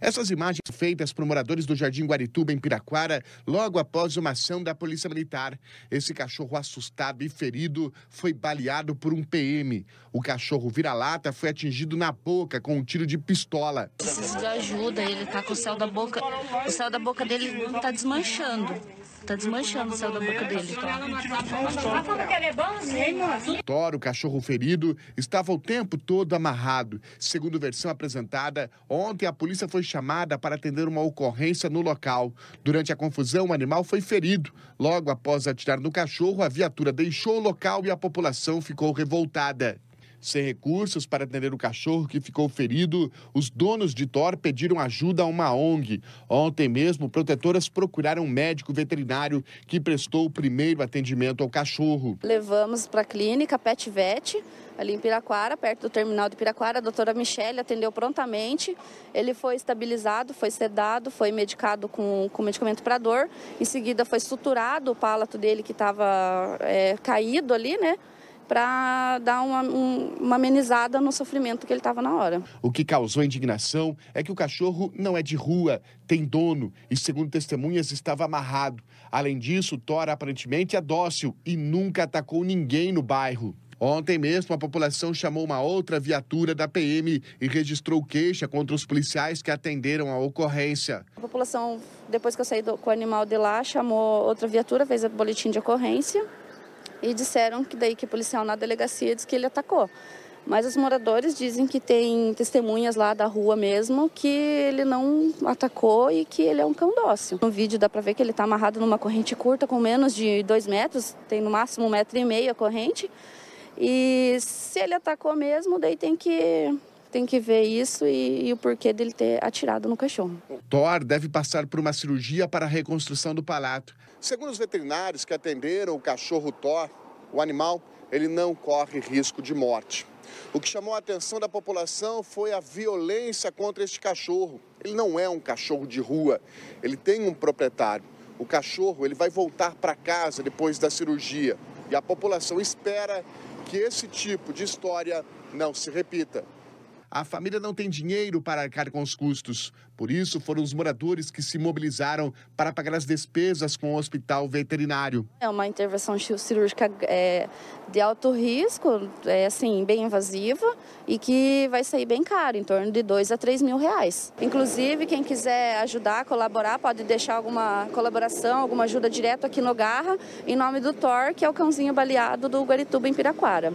Essas imagens feitas por moradores do Jardim Guarituba, em Piraquara, logo após uma ação da Polícia Militar. Esse cachorro assustado e ferido foi baleado por um PM. O cachorro vira-lata foi atingido na boca com um tiro de pistola. Preciso de ajuda, ele tá com o céu da boca. O céu da boca dele tá desmanchando. está desmanchando o céu da boca dele. Toro, tá? cachorro ferido, estava o tempo todo amarrado. Segundo versão apresentada, ontem a polícia foi chamada para atender uma ocorrência no local. Durante a confusão, o animal foi ferido. Logo após atirar no cachorro, a viatura deixou o local e a população ficou revoltada. Sem recursos para atender o cachorro que ficou ferido, os donos de Thor pediram ajuda a uma ONG. Ontem mesmo, protetoras procuraram um médico veterinário que prestou o primeiro atendimento ao cachorro. Levamos para a clínica Pet Vet ali em Piraquara, perto do terminal de Piraquara. A doutora Michele atendeu prontamente. Ele foi estabilizado, foi sedado, foi medicado com, com medicamento para dor. Em seguida, foi suturado o palato dele que estava é, caído ali, né? para dar uma, um, uma amenizada no sofrimento que ele estava na hora. O que causou indignação é que o cachorro não é de rua, tem dono e, segundo testemunhas, estava amarrado. Além disso, Tora aparentemente é dócil e nunca atacou ninguém no bairro. Ontem mesmo, a população chamou uma outra viatura da PM e registrou queixa contra os policiais que atenderam a ocorrência. A população, depois que eu saí do, com o animal de lá, chamou outra viatura, fez o boletim de ocorrência e disseram que daí que o policial na delegacia disse que ele atacou. Mas os moradores dizem que tem testemunhas lá da rua mesmo que ele não atacou e que ele é um cão dócil. No vídeo dá para ver que ele está amarrado numa corrente curta com menos de dois metros, tem no máximo um metro e meio a corrente. E se ele atacou mesmo, daí tem que tem que ver isso e, e, o porquê dele ter atirado no cachorro. Thor deve passar por uma cirurgia para a reconstrução do palato. Segundo os veterinários que atenderam o cachorro Thor, o animal, ele não corre risco de morte. O que chamou a atenção da população foi a violência contra este cachorro. Ele não é um cachorro de rua, ele tem um proprietário. O cachorro ele vai voltar para casa depois da cirurgia e a população espera que esse tipo de história não se repita. A família não tem dinheiro para arcar com os custos. Por isso, foram os moradores que se mobilizaram para pagar as despesas com o hospital veterinário. É uma intervenção cirúrgica é, de alto risco, é, assim, bem invasiva e que vai sair bem caro, em torno de 2 a 3 mil reais. Inclusive, quem quiser ajudar, colaborar, pode deixar alguma colaboração, alguma ajuda direto aqui no Garra, em nome do Thor, que é o cãozinho baleado do Guarituba em Piraquara.